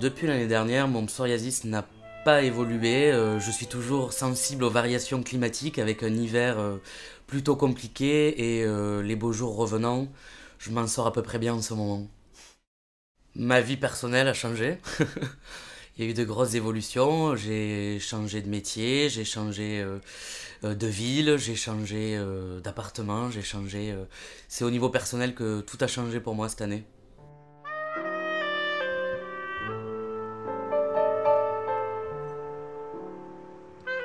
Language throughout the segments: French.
Depuis l'année dernière, mon psoriasis n'a pas évolué, euh, je suis toujours sensible aux variations climatiques avec un hiver euh, plutôt compliqué et euh, les beaux jours revenant, je m'en sors à peu près bien en ce moment. Ma vie personnelle a changé. Il y a eu de grosses évolutions, j'ai changé de métier, j'ai changé de ville, j'ai changé d'appartement, j'ai changé... C'est au niveau personnel que tout a changé pour moi cette année.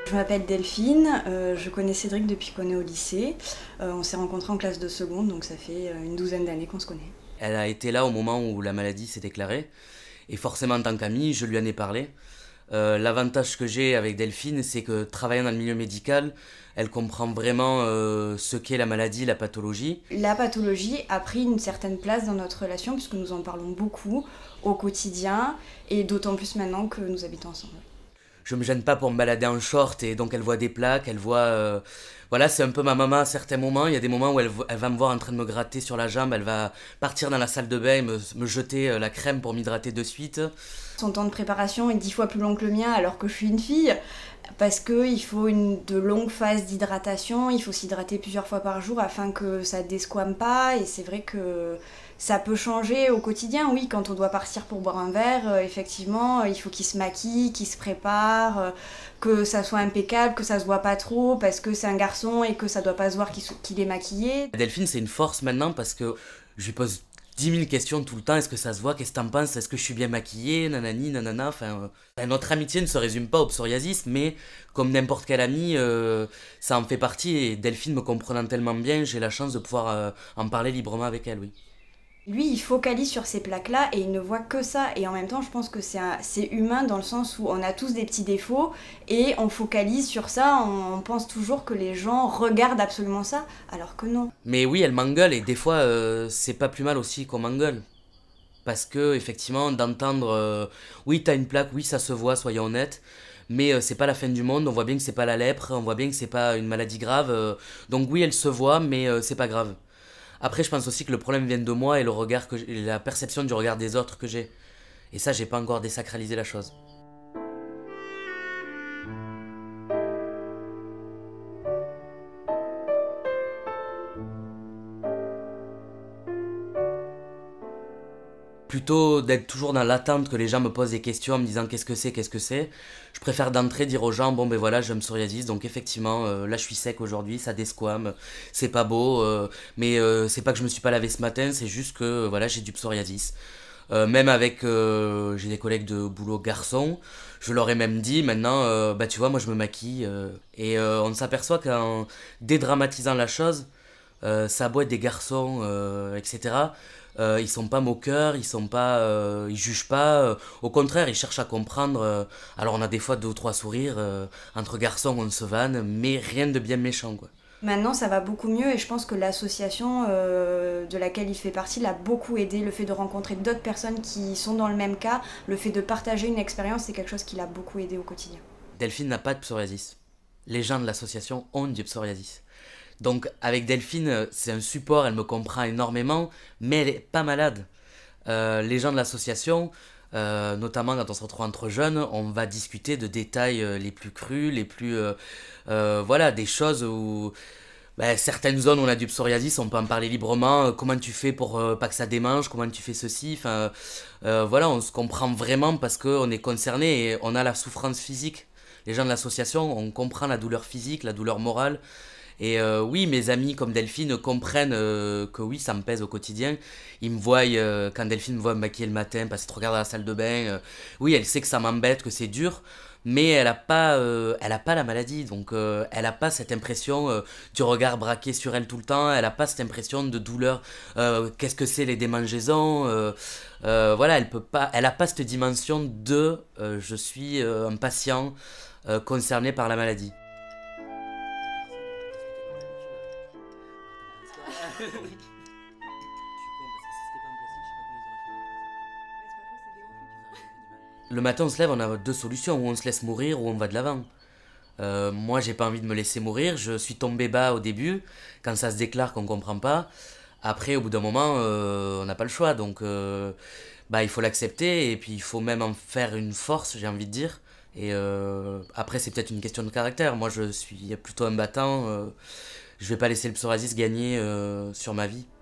Je m'appelle Delphine, euh, je connais Cédric depuis qu'on est au lycée. Euh, on s'est rencontrés en classe de seconde, donc ça fait euh, une douzaine d'années qu'on se connaît. Elle a été là au moment où la maladie s'est déclarée, et forcément en tant qu'amie, je lui en ai parlé. L'avantage que j'ai avec Delphine, c'est que travaillant dans le milieu médical, elle comprend vraiment ce qu'est la maladie, la pathologie. La pathologie a pris une certaine place dans notre relation puisque nous en parlons beaucoup au quotidien et d'autant plus maintenant que nous habitons ensemble je me gêne pas pour me balader en short et donc elle voit des plaques, elle voit. Euh, voilà, c'est un peu ma maman à certains moments. Il y a des moments où elle, va me voir en train de me gratter sur la jambe, elle va partir dans la salle de bain et me jeter euh, la crème pour m'hydrater de suite. Son temps de préparation est dix fois plus long que le mien alors que je suis une fille parce qu'il faut une, de longues phases d'hydratation, il faut s'hydrater plusieurs fois par jour afin que ça ne desquame pas. Et c'est vrai que ça peut changer au quotidien, oui, quand on doit partir pour boire un verre, euh, effectivement, euh, il faut qu'il se maquille, qu'il se prépare, euh, que ça soit impeccable, que ça se voit pas trop, parce que c'est un garçon et que ça doit pas se voir qu'il est maquillé. Delphine, c'est une force maintenant parce que je lui pose 10 000 questions tout le temps. Est-ce que ça se voit Qu'est-ce que t'en penses Est-ce que je suis bien maquillée Nanani, nanana. Euh, enfin, notre amitié ne se résume pas au psoriasis, mais comme n'importe quel ami, euh, ça en fait partie. Et Delphine me comprenant tellement bien, j'ai la chance de pouvoir euh, en parler librement avec elle, oui lui, il focalise sur ces plaques-là et il ne voit que ça. Et en même temps, je pense que c'est humain dans le sens où on a tous des petits défauts et on focalise sur ça. On, pense toujours que les gens regardent absolument ça, alors que non. Mais oui, elle m'engueule et des fois, euh, c'est pas plus mal aussi qu'on m'engueule. Parce que, effectivement, d'entendre euh, oui, t'as une plaque, oui, ça se voit, soyons honnêtes mais euh, c'est pas la fin du monde, on voit bien que c'est pas la lèpre, on voit bien que c'est pas une maladie grave. donc oui, elle se voit, mais c'est pas grave. Après, je pense aussi que le problème vient de moi et le regard que la perception du regard des autres que j'ai. Et ça, j'ai pas encore désacralisé la chose. plutôt d'être toujours dans l'attente que les gens me posent des questions en me disant qu'est-ce que c'est, qu'est-ce que c'est, je préfère d'entrer dire aux gens bon ben voilà je me psoriasis donc effectivement euh, là je suis sec aujourd'hui, ça desquame, c'est pas beau, euh, mais euh, c'est pas que je me suis pas lavé ce matin, c'est juste que voilà j'ai du psoriasis. même avec j'ai des collègues de boulot garçons, je leur ai même dit maintenant bah tu vois moi je me maquille et on s'aperçoit qu'en dédramatisant la chose, ça boit des garçons etc euh, ils sont pas moqueurs, ils sont pas, euh, ils jugent pas. Euh, au contraire, ils cherchent à comprendre. alors on a des fois deux ou trois sourires entre garçons, on se vanne, mais rien de bien méchant quoi. Maintenant, ça va beaucoup mieux et je pense que l'association de laquelle il fait partie l'a beaucoup aidé. Le fait de rencontrer d'autres personnes qui sont dans le même cas, le fait de partager une expérience, c'est quelque chose qui l'a beaucoup aidé au quotidien. Delphine n'a pas de psoriasis. Les gens de l'association ont du psoriasis. Donc avec Delphine, euh, c'est un support, elle me comprend énormément, mais elle est pas malade. Euh, les gens de l'association, euh, notamment quand on se retrouve entre jeunes, on va discuter de détails les plus crus, les plus... voilà, des choses où... Ben, certaines zones où on a du psoriasis, on peut en parler librement. comment tu fais pour pas que ça démange Comment tu fais ceci Enfin, voilà, on se comprend vraiment parce qu'on est concerné et on a la souffrance physique. Les gens de l'association, on comprend la douleur physique, la douleur morale. Et euh, oui, mes amis comme Delphine comprennent euh, que oui, ça me pèse au quotidien. Ils me voient, euh, quand Delphine me voit me maquiller le matin, passer trois quarts dans la salle de bain, oui, elle sait que ça m'embête, que c'est dur. Mais elle n'a pas, elle a pas la maladie, donc elle a pas cette impression du regard braqué sur elle tout le temps, elle a pas cette impression de douleur. Qu'est-ce que c'est les démangeaisons Voilà, elle peut pas, elle n'a pas cette dimension de je suis un patient concerné par la maladie. le matin on se lève, on a deux solutions, ou on se laisse mourir ou on va de l'avant. Euh, moi j'ai pas envie de me laisser mourir, je suis tombé bas au début, quand ça se déclare qu'on comprend pas, après au bout d'un moment euh, on n'a pas le choix, donc euh, bah, il faut l'accepter et puis il faut même en faire une force j'ai envie de dire. Et après c'est peut-être une question de caractère, moi je suis plutôt un battant, je vais pas laisser le psoriasis gagner sur ma vie.